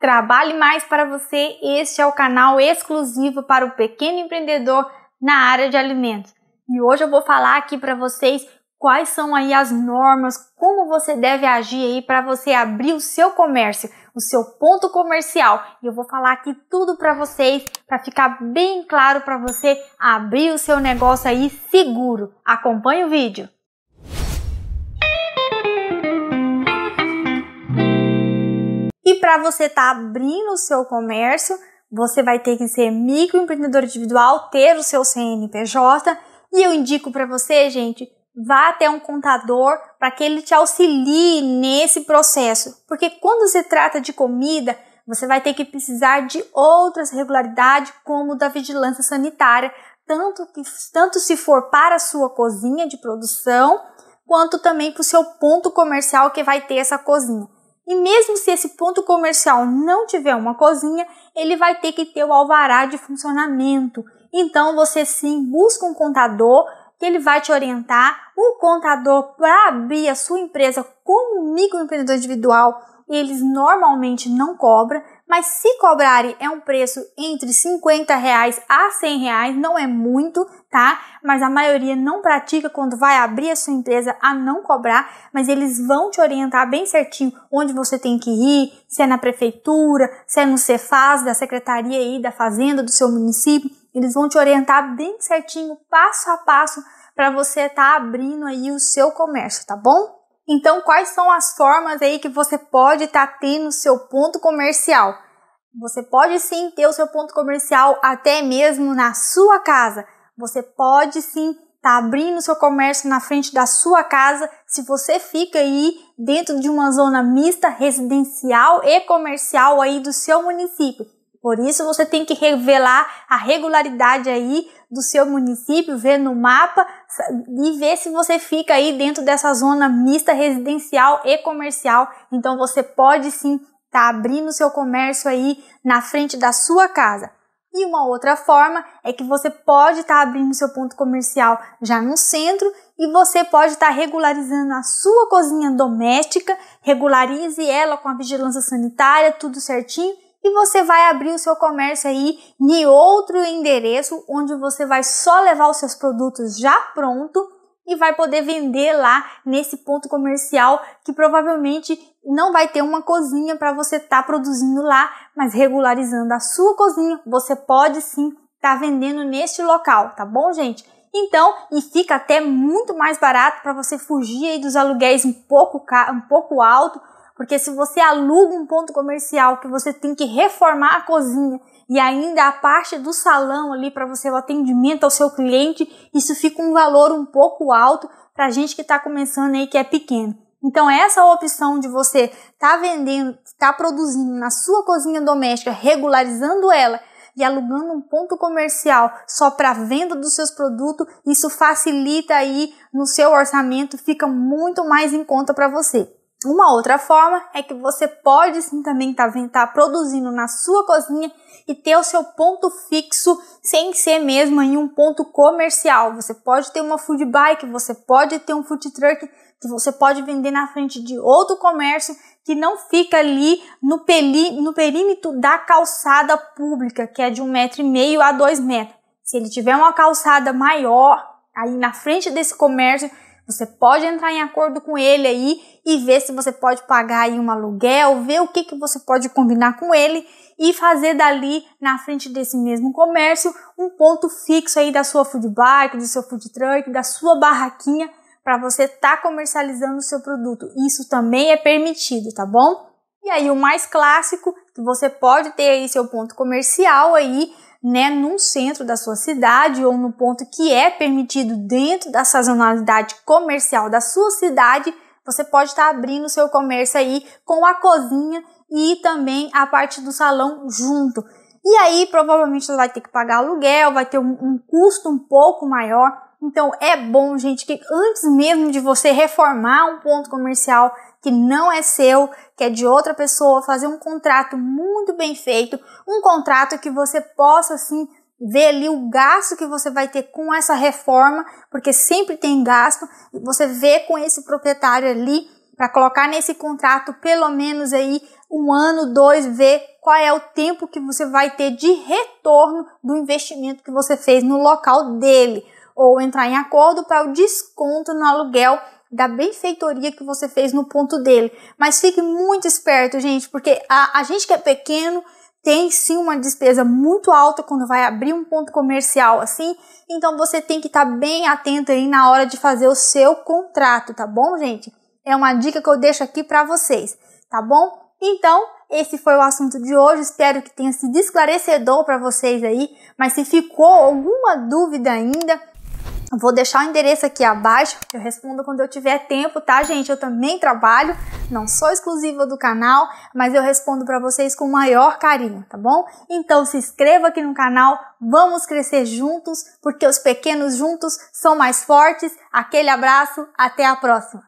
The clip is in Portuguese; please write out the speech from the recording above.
Trabalhe mais para você. Este é o canal exclusivo para o pequeno empreendedor na área de alimentos. E hoje eu vou falar aqui para vocês quais são aí as normas, como você deve agir aí para você abrir o seu comércio, o seu ponto comercial. E eu vou falar aqui tudo para vocês para ficar bem claro para você abrir o seu negócio aí seguro. Acompanhe o vídeo. para você estar tá abrindo o seu comércio, você vai ter que ser microempreendedor individual, ter o seu CNPJ. E eu indico para você, gente, vá até um contador para que ele te auxilie nesse processo. Porque quando se trata de comida, você vai ter que precisar de outras regularidades, como da vigilância sanitária, tanto, que, tanto se for para a sua cozinha de produção, quanto também para o seu ponto comercial que vai ter essa cozinha. E mesmo se esse ponto comercial não tiver uma cozinha, ele vai ter que ter o alvará de funcionamento. Então você sim busca um contador que ele vai te orientar, O contador para abrir a sua empresa como microempreendedor individual, eles normalmente não cobram, mas se cobrarem é um preço entre 50 reais a 100 reais, não é muito, tá? Mas a maioria não pratica quando vai abrir a sua empresa a não cobrar, mas eles vão te orientar bem certinho onde você tem que ir, se é na prefeitura, se é no Cefaz, da secretaria aí, da fazenda do seu município, eles vão te orientar bem certinho, passo a passo, para você estar tá abrindo aí o seu comércio, tá bom? Então, quais são as formas aí que você pode estar tá tendo seu ponto comercial? Você pode sim ter o seu ponto comercial até mesmo na sua casa. Você pode sim tá abrindo seu comércio na frente da sua casa, se você fica aí dentro de uma zona mista residencial e comercial aí do seu município. Por isso você tem que revelar a regularidade aí do seu município, ver no mapa e ver se você fica aí dentro dessa zona mista residencial e comercial. Então você pode sim estar tá abrindo seu comércio aí na frente da sua casa. E uma outra forma é que você pode estar tá abrindo seu ponto comercial já no centro e você pode estar tá regularizando a sua cozinha doméstica, regularize ela com a vigilância sanitária, tudo certinho e você vai abrir o seu comércio aí em outro endereço onde você vai só levar os seus produtos já pronto e vai poder vender lá nesse ponto comercial que provavelmente não vai ter uma cozinha para você estar tá produzindo lá, mas regularizando a sua cozinha, você pode sim estar tá vendendo neste local, tá bom, gente? Então, e fica até muito mais barato para você fugir aí dos aluguéis um pouco, um pouco alto porque se você aluga um ponto comercial que você tem que reformar a cozinha e ainda a parte do salão ali para você o atendimento ao seu cliente, isso fica um valor um pouco alto para gente que está começando aí que é pequeno. Então essa opção de você estar tá vendendo, estar tá produzindo na sua cozinha doméstica, regularizando ela e alugando um ponto comercial só para venda dos seus produtos, isso facilita aí no seu orçamento, fica muito mais em conta para você. Uma outra forma é que você pode sim também tá estar tá, produzindo na sua cozinha e ter o seu ponto fixo sem ser mesmo em um ponto comercial. Você pode ter uma food bike, você pode ter um food truck que você pode vender na frente de outro comércio que não fica ali no, peri no perímetro da calçada pública, que é de um metro e meio a dois metros. Se ele tiver uma calçada maior aí na frente desse comércio, você pode entrar em acordo com ele aí e ver se você pode pagar aí um aluguel, ver o que, que você pode combinar com ele e fazer dali na frente desse mesmo comércio um ponto fixo aí da sua food bike, do seu food truck, da sua barraquinha para você estar tá comercializando o seu produto. Isso também é permitido, tá bom? E aí o mais clássico, que você pode ter aí seu ponto comercial aí, né, num centro da sua cidade ou no ponto que é permitido dentro da sazonalidade comercial da sua cidade, você pode estar tá abrindo seu comércio aí com a cozinha e também a parte do salão junto. E aí, provavelmente, você vai ter que pagar aluguel, vai ter um, um custo um pouco maior, então é bom, gente, que antes mesmo de você reformar um ponto comercial que não é seu, que é de outra pessoa, fazer um contrato muito bem feito, um contrato que você possa assim ver ali o gasto que você vai ter com essa reforma, porque sempre tem gasto, e você vê com esse proprietário ali para colocar nesse contrato pelo menos aí um ano, dois, ver qual é o tempo que você vai ter de retorno do investimento que você fez no local dele ou entrar em acordo para o desconto no aluguel da benfeitoria que você fez no ponto dele. Mas fique muito esperto, gente, porque a, a gente que é pequeno tem sim uma despesa muito alta quando vai abrir um ponto comercial assim. Então você tem que estar tá bem atento aí na hora de fazer o seu contrato, tá bom, gente? É uma dica que eu deixo aqui para vocês, tá bom? Então, esse foi o assunto de hoje. Espero que tenha sido esclarecedor para vocês aí. Mas se ficou alguma dúvida ainda, Vou deixar o endereço aqui abaixo, eu respondo quando eu tiver tempo, tá, gente? Eu também trabalho, não sou exclusiva do canal, mas eu respondo para vocês com o maior carinho, tá bom? Então se inscreva aqui no canal, vamos crescer juntos, porque os pequenos juntos são mais fortes. Aquele abraço, até a próxima!